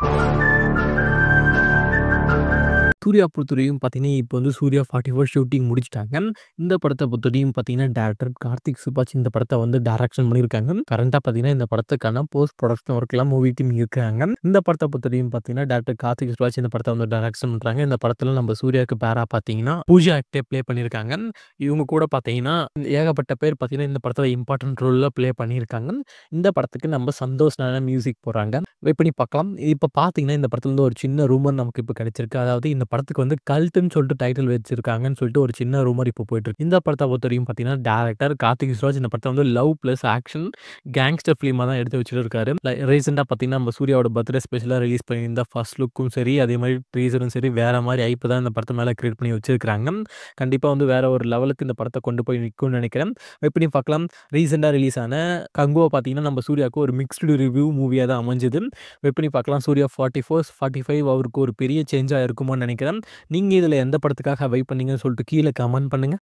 Música Surya பொறுத்தவரையும் பார்த்தீங்கன்னா இப்போ வந்து சூர்யா ஃபார்ட்டி ஃபோர் ஷூட்டிங் முடிச்சிட்டாங்க இந்த படத்தை பொறுத்தவரையும் பார்த்தீங்கன்னா டேரக்டர் கார்த்திக் சுபாஷ் இந்த படத்தை வந்து டேரக்ஷன் பண்ணியிருக்காங்க கரண்டாக பார்த்தீங்கன்னா இந்த படத்துக்கான போஸ்ட் ப்ரொடக்ஷன் ஒர்க்லாம் மூவி டீம் இருக்காங்க இந்த படத்தை பொறுத்தவரையும் பார்த்தீங்கன்னா டேரக்டர் கார்த்திக் சுபாஷ் இந்த படத்தை வந்து டேரக்ஷன் பண்ணுறாங்க இந்த படத்தில் நம்ம சூர்யாவுக்கு பேராக பார்த்தீங்கன்னா பூஜா ஆக்டே ப்ளே பண்ணியிருக்காங்க இவங்க கூட பார்த்தீங்கன்னா ஏகப்பட்ட பேர் பார்த்தீங்கன்னா இந்த படத்தில் இம்பார்ட்டன்ட் ரோலில் ப்ளே பண்ணியிருக்காங்க இந்த படத்துக்கு நம்ம சந்தோஷ் மியூசிக் போகிறாங்க வெயிட் பண்ணி பார்க்கலாம் இப்போ பார்த்தீங்கன்னா இந்த படத்துலேருந்து வந்து ஒரு சின்ன ரூமர் நமக்கு இப்போ கிடைச்சிருக்கு அதாவது இந்த படத்துக்கு வந்து கல்ட்டுன்னு சொல்லிட்டு டைட்டில் வச்சிருக்காங்கன்னு சொல்லிட்டு ஒரு சின்ன ரூமர் இப்போ போயிட்டு இருக்கு இந்த படத்தை பொறுத்த வரைக்கும் பார்த்தீங்கன்னா டேரக்டர் கார்த்திக் சுராஜ் இந்த படத்தை வந்து லவ் பிளஸ் ஆக்ஷன் கேங்ஸ்டர் ஃபிலிமா தான் எடுத்து வச்சுட்டு இருக்காரு ரீசெண்டாக பார்த்தீங்கன்னா நம்ம சூர்யாவோட பர்த்டே ஸ்பெஷலாக ரிலீஸ் பண்ணியிருந்த ஃபர்ஸ்ட் லுக்கும் சரி அதே மாதிரி ட்ரீசரும் சரி வேற மாதிரி ஐப்பு தான் இந்த படத்தை மேலே கிரியேட் பண்ணி வச்சிருக்காங்க கண்டிப்பாக வந்து வேற ஒரு லெவலுக்கு இந்த படத்தை கொண்டு போய் நிற்கும்னு நினைக்கிறேன் எப்படியும் பார்க்கலாம் ரீசெண்டாக ரிலீஸ் ஆன கங்குவை பார்த்தீங்கன்னா நம்ம சூர்யாவுக்கு ஒரு மிக்ஸ்டு ரிவ்யூ மூவியாக தான் அமைஞ்சது எப்படி பார்க்கலாம் Suriya forty four forty five அவருக்கு ஒரு பெரிய சேஞ்சாக இருக்குமோன்னு நினைக்கிறேன் நீங்கள் இதில் எந்த படத்துக்காக வெயிட் பண்ணீங்கன்னு சொல்லிட்டு கீழே கமெண்ட் பண்ணுங்கள்